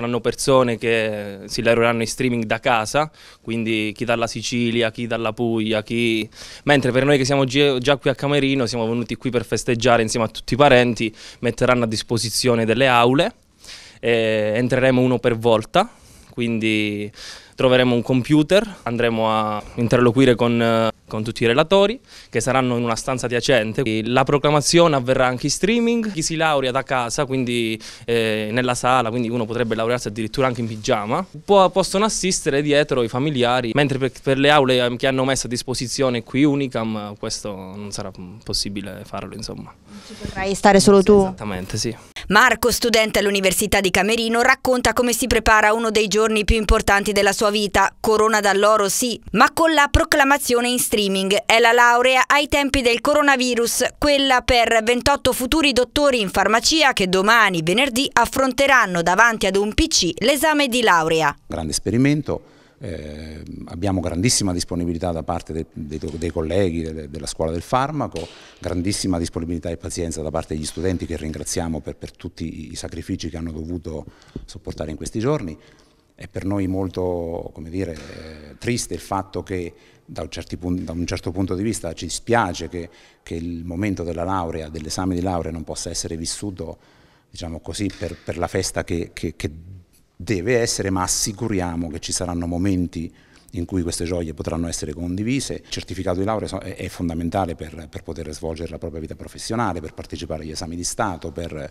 saranno persone che si lavoreranno in streaming da casa, quindi chi dalla Sicilia, chi dalla Puglia, chi... mentre per noi che siamo già qui a Camerino siamo venuti qui per festeggiare insieme a tutti i parenti, metteranno a disposizione delle aule, entreremo uno per volta, quindi troveremo un computer, andremo a interloquire con con tutti i relatori che saranno in una stanza adiacente. La proclamazione avverrà anche in streaming, chi si laurea da casa, quindi eh, nella sala, quindi uno potrebbe laurearsi addirittura anche in pigiama, Può, possono assistere dietro i familiari, mentre per, per, le aule ehm, che hanno messo a disposizione qui Unicam questo non sarà possibile farlo insomma. Ci potrai stare solo tu? Esattamente sì. Marco, studente all'Università di Camerino, racconta come si prepara uno dei giorni più importanti della sua vita, Corona dall'oro sì, ma con la proclamazione in streaming. È la laurea ai tempi del coronavirus, quella per 28 futuri dottori in farmacia che domani, venerdì, affronteranno davanti ad un PC l'esame di laurea. Grande esperimento eh, abbiamo grandissima disponibilità da parte de, de, dei colleghi de, della scuola del farmaco, grandissima disponibilità e pazienza da parte degli studenti che ringraziamo per, per tutti i sacrifici che hanno dovuto sopportare in questi giorni. È per noi molto dire, triste il fatto che da un, punto, da un, certo punto di vista ci spiace che, che il momento della laurea, dell'esame di laurea non possa essere vissuto diciamo così, per, per, la festa che, che, che deve essere, ma assicuriamo che ci saranno momenti in cui queste gioie potranno essere condivise. Il certificato di laurea è fondamentale per, per poter svolgere la propria vita professionale, per partecipare agli esami di Stato, per,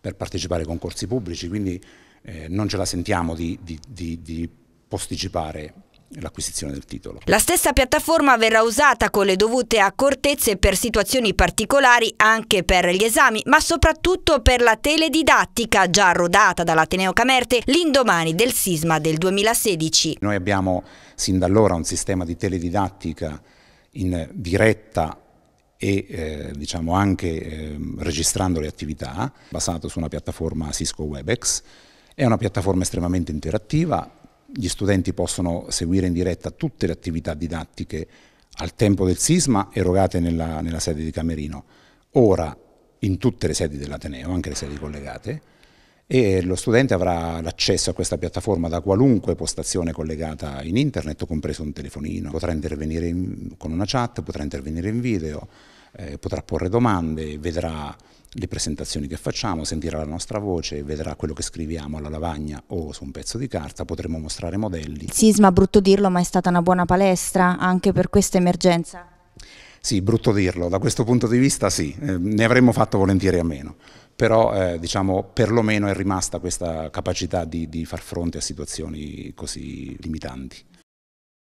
per partecipare ai concorsi pubblici, quindi eh, non ce la sentiamo di, di, di, di posticipare l'acquisizione del titolo. La stessa piattaforma verrà usata con le dovute accortezze per situazioni particolari anche per gli esami, ma soprattutto per la teledidattica già rodata dall'Ateneo Camerte l'indomani del sisma del 2016. Noi abbiamo sin da allora un sistema di teledidattica in diretta e eh, diciamo anche eh, registrando le attività basato su una piattaforma Cisco WebEx. È una piattaforma estremamente interattiva, gli studenti possono seguire in diretta tutte le attività didattiche al tempo del sisma erogate nella, nella sede di Camerino, ora in tutte le sedi dell'Ateneo, anche le sedi collegate, e lo studente avrà l'accesso a questa piattaforma da qualunque postazione collegata in internet, compreso un telefonino, potrà intervenire in, con una chat, potrà intervenire in video, eh, potrà porre domande, vedrà le presentazioni che facciamo, sentirà la nostra voce, vedrà quello che scriviamo alla lavagna o su un pezzo di carta, potremo mostrare modelli. Sisma, brutto dirlo, ma è stata una buona palestra anche per questa emergenza? Sì, brutto dirlo, da questo punto di vista sì, eh, ne avremmo fatto volentieri a meno, però eh, diciamo perlomeno è rimasta questa capacità di, di far fronte a situazioni così limitanti.